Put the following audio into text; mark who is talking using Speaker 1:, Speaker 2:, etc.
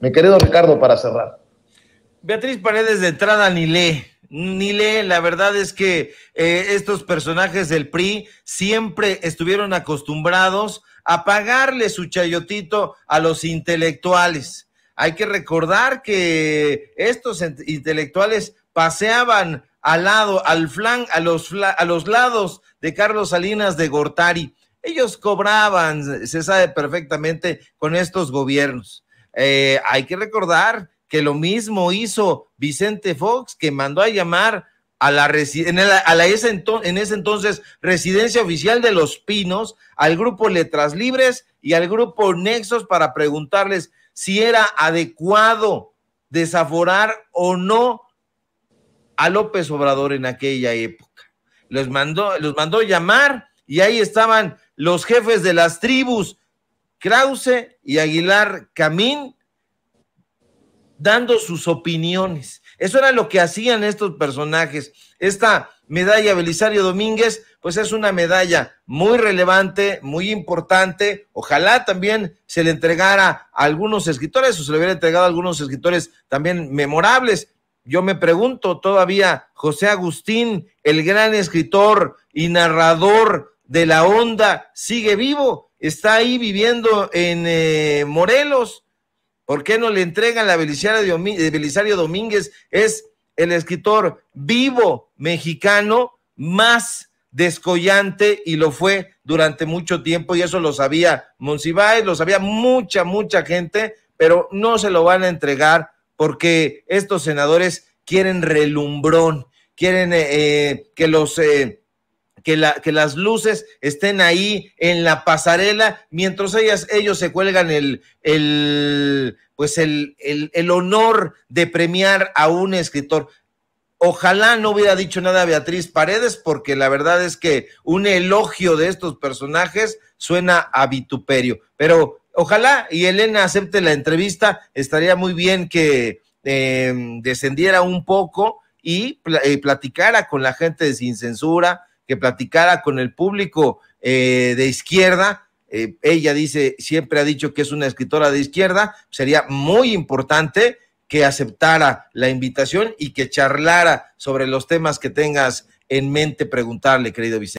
Speaker 1: Mi querido Ricardo, para cerrar. Beatriz Paredes de entrada ni lee, ni lee. La verdad es que eh, estos personajes del PRI siempre estuvieron acostumbrados a pagarle su chayotito a los intelectuales. Hay que recordar que estos intelectuales paseaban al lado, al flan, a los, a los lados de Carlos Salinas de Gortari. Ellos cobraban, se sabe perfectamente, con estos gobiernos. Eh, hay que recordar que lo mismo hizo Vicente Fox, que mandó a llamar a la, en, ese entonces residencia oficial de Los Pinos, al grupo Letras Libres y al grupo Nexos para preguntarles si era adecuado desaforar o no a López Obrador en aquella época. Los mandó, los mandó llamar y ahí estaban los jefes de las tribus Krause y Aguilar Camín dando sus opiniones. Eso era lo que hacían estos personajes. Esta medalla Belisario Domínguez, pues es una medalla muy relevante, muy importante. Ojalá también se le entregara a algunos escritores o se le hubiera entregado a algunos escritores también memorables. Yo me pregunto todavía, José Agustín, el gran escritor y narrador de la onda, sigue vivo está ahí viviendo en eh, Morelos. ¿Por qué no le entregan la eh, Belisario, Domínguez? Es el escritor vivo mexicano más descollante y lo fue durante mucho tiempo y eso lo sabía Monsiváis, lo sabía mucha, mucha gente, pero no se lo van a entregar porque estos senadores quieren relumbrón, quieren eh, que los que, la, que las luces estén ahí en la pasarela, mientras ellas, ellos se cuelgan el, el pues el, el, honor de premiar a un escritor. Ojalá no hubiera dicho nada Beatriz Paredes, porque la verdad es que un elogio de estos personajes suena a vituperio. Pero ojalá y Elena acepte la entrevista, estaría muy bien que eh, descendiera un poco y, eh, platicara con la gente de Sin Censura, que platicara con el público eh, de izquierda. Eh, ella dice, siempre ha dicho que es una escritora de izquierda, sería muy importante que aceptara la invitación y que charlara sobre los temas que tengas en mente preguntarle, querido Vicente.